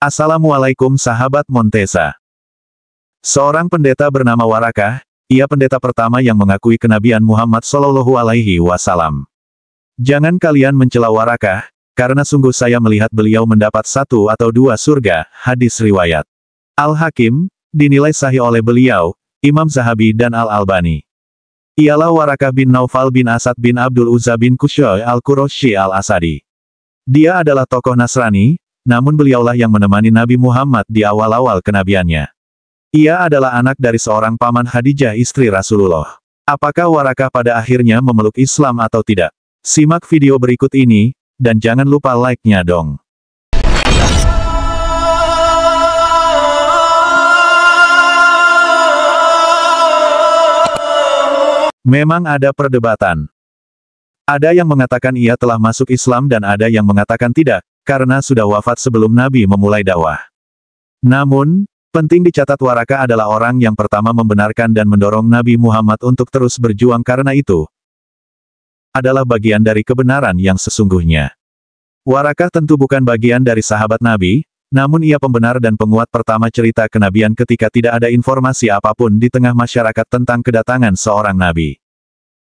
Assalamualaikum sahabat Montesa. Seorang pendeta bernama Warakah, ia pendeta pertama yang mengakui kenabian Muhammad Shallallahu Alaihi Wasallam. Jangan kalian mencela Warakah, karena sungguh saya melihat beliau mendapat satu atau dua surga, hadis riwayat. Al-Hakim, dinilai sahih oleh beliau, Imam Zahabi dan Al-Albani. Ialah Warakah bin Naufal bin Asad bin Abdul Uzza bin Kushoy al-Qurashi al-Asadi. Dia adalah tokoh Nasrani, namun beliaulah yang menemani Nabi Muhammad di awal-awal kenabiannya. Ia adalah anak dari seorang paman Khadijah istri Rasulullah. Apakah warakah pada akhirnya memeluk Islam atau tidak? Simak video berikut ini, dan jangan lupa like-nya dong. Memang ada perdebatan. Ada yang mengatakan ia telah masuk Islam dan ada yang mengatakan tidak, karena sudah wafat sebelum Nabi memulai dakwah. Namun, penting dicatat Waraka adalah orang yang pertama membenarkan dan mendorong Nabi Muhammad untuk terus berjuang karena itu adalah bagian dari kebenaran yang sesungguhnya. Waraka tentu bukan bagian dari sahabat Nabi, namun ia pembenar dan penguat pertama cerita kenabian ketika tidak ada informasi apapun di tengah masyarakat tentang kedatangan seorang nabi.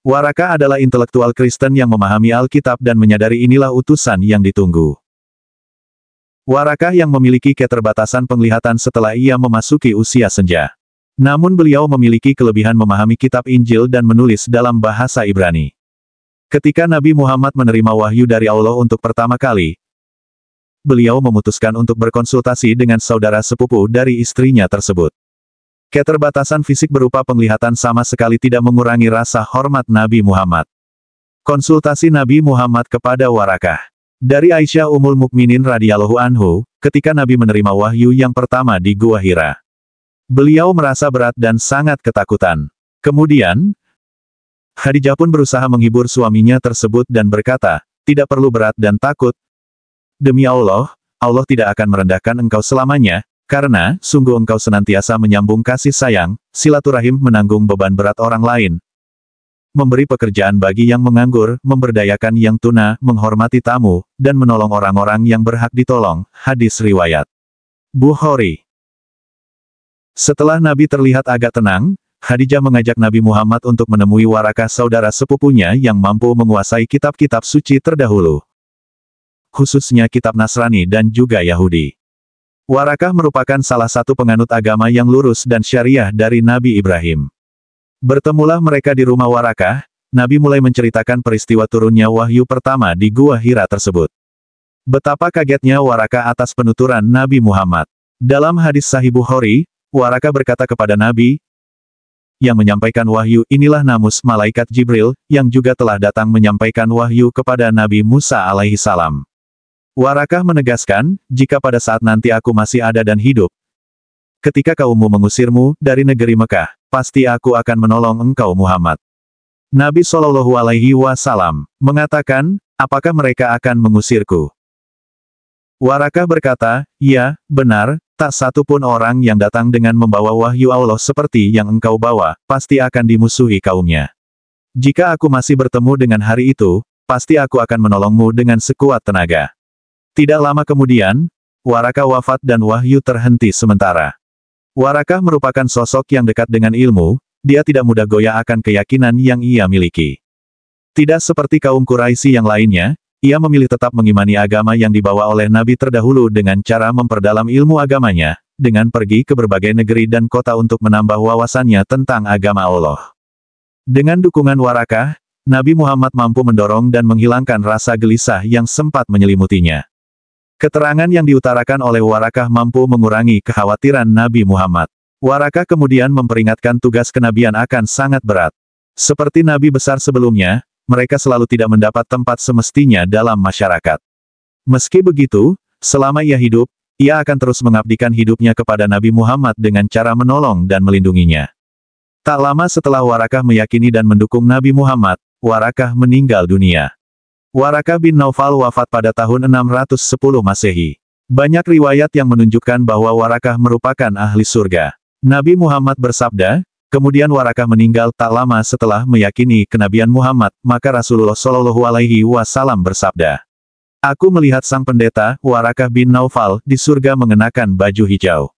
Waraka adalah intelektual Kristen yang memahami Alkitab dan menyadari inilah utusan yang ditunggu. Warakah yang memiliki keterbatasan penglihatan setelah ia memasuki usia senja. Namun beliau memiliki kelebihan memahami kitab Injil dan menulis dalam bahasa Ibrani. Ketika Nabi Muhammad menerima wahyu dari Allah untuk pertama kali, beliau memutuskan untuk berkonsultasi dengan saudara sepupu dari istrinya tersebut. Keterbatasan fisik berupa penglihatan sama sekali tidak mengurangi rasa hormat Nabi Muhammad. Konsultasi Nabi Muhammad kepada Warakah dari Aisyah Umul Mukminin radhiyallahu anhu, ketika Nabi menerima wahyu yang pertama di Gua Hira. Beliau merasa berat dan sangat ketakutan. Kemudian, Khadijah pun berusaha menghibur suaminya tersebut dan berkata, tidak perlu berat dan takut. Demi Allah, Allah tidak akan merendahkan engkau selamanya, karena, sungguh engkau senantiasa menyambung kasih sayang, silaturahim menanggung beban berat orang lain, memberi pekerjaan bagi yang menganggur, memberdayakan yang tuna, menghormati tamu, dan menolong orang-orang yang berhak ditolong. Hadis Riwayat Bukhari Setelah Nabi terlihat agak tenang, Khadijah mengajak Nabi Muhammad untuk menemui warakah saudara sepupunya yang mampu menguasai kitab-kitab suci terdahulu. Khususnya kitab Nasrani dan juga Yahudi. Warakah merupakan salah satu penganut agama yang lurus dan syariah dari Nabi Ibrahim. Bertemulah mereka di rumah Waraka, Nabi mulai menceritakan peristiwa turunnya wahyu pertama di Gua Hira tersebut. Betapa kagetnya Waraka atas penuturan Nabi Muhammad. Dalam hadis Sahih Bukhari, Waraka berkata kepada Nabi, yang menyampaikan wahyu inilah Namus Malaikat Jibril, yang juga telah datang menyampaikan wahyu kepada Nabi Musa alaihi salam. Warakah menegaskan, jika pada saat nanti aku masih ada dan hidup, ketika kaummu mengusirmu dari negeri Mekah, pasti aku akan menolong engkau Muhammad. Nabi Shallallahu Alaihi Wasallam mengatakan, apakah mereka akan mengusirku? Warakah berkata, ya, benar, tak satu pun orang yang datang dengan membawa wahyu Allah seperti yang engkau bawa, pasti akan dimusuhi kaumnya. Jika aku masih bertemu dengan hari itu, pasti aku akan menolongmu dengan sekuat tenaga. Tidak lama kemudian, Waraka wafat dan wahyu terhenti sementara. Warakah merupakan sosok yang dekat dengan ilmu, dia tidak mudah goyah akan keyakinan yang ia miliki. Tidak seperti kaum Quraisy yang lainnya, ia memilih tetap mengimani agama yang dibawa oleh nabi terdahulu dengan cara memperdalam ilmu agamanya, dengan pergi ke berbagai negeri dan kota untuk menambah wawasannya tentang agama Allah. Dengan dukungan Warakah, Nabi Muhammad mampu mendorong dan menghilangkan rasa gelisah yang sempat menyelimutinya. Keterangan yang diutarakan oleh Warakah mampu mengurangi kekhawatiran Nabi Muhammad. Warakah kemudian memperingatkan tugas kenabian akan sangat berat. Seperti Nabi besar sebelumnya, mereka selalu tidak mendapat tempat semestinya dalam masyarakat. Meski begitu, selama ia hidup, ia akan terus mengabdikan hidupnya kepada Nabi Muhammad dengan cara menolong dan melindunginya. Tak lama setelah Warakah meyakini dan mendukung Nabi Muhammad, Warakah meninggal dunia. Waraka bin Naufal wafat pada tahun 610 Masehi. Banyak riwayat yang menunjukkan bahwa Warakah merupakan ahli surga. Nabi Muhammad bersabda, kemudian Warakah meninggal tak lama setelah meyakini kenabian Muhammad, maka Rasulullah Shallallahu Alaihi Wasallam bersabda, Aku melihat sang pendeta, Warakah bin Naufal, di surga mengenakan baju hijau.